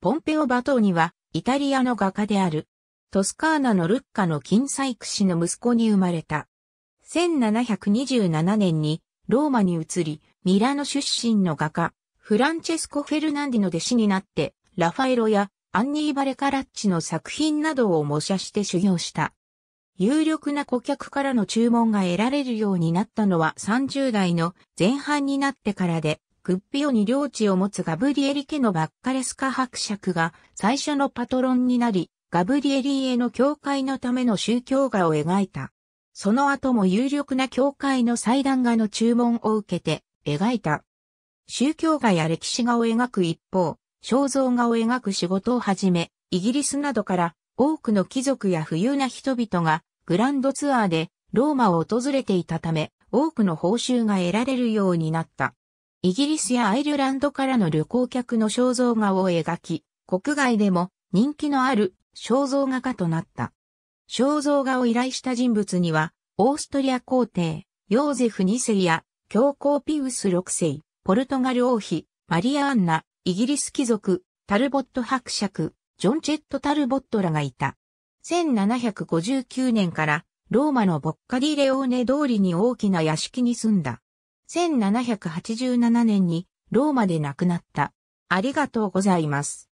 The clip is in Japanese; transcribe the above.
ポンペオ・バトーニは、イタリアの画家である。トスカーナのルッカの金細工師の息子に生まれた。1727年にローマに移り、ミラノ出身の画家、フランチェスコ・フェルナンディの弟子になって、ラファエロやアンニー・バレカラッチの作品などを模写して修行した。有力な顧客からの注文が得られるようになったのは30代の前半になってからで、クッピオに領地を持つガブリエリ家のバッカレスカ伯爵が最初のパトロンになり、ガブリエリへの教会のための宗教画を描いた。その後も有力な教会の祭壇画の注文を受けて描いた。宗教画や歴史画を描く一方、肖像画を描く仕事をはじめ、イギリスなどから多くの貴族や富裕な人々がグランドツアーでローマを訪れていたため、多くの報酬が得られるようになった。イギリスやアイルランドからの旅行客の肖像画を描き、国外でも人気のある肖像画家となった。肖像画を依頼した人物には、オーストリア皇帝、ヨーゼフ2世や、教皇ピウス6世、ポルトガル王妃、マリア・アンナ、イギリス貴族、タルボット伯爵、ジョン・チェット・タルボットらがいた。1759年から、ローマのボッカディレオーネ通りに大きな屋敷に住んだ。1787年にローマで亡くなった。ありがとうございます。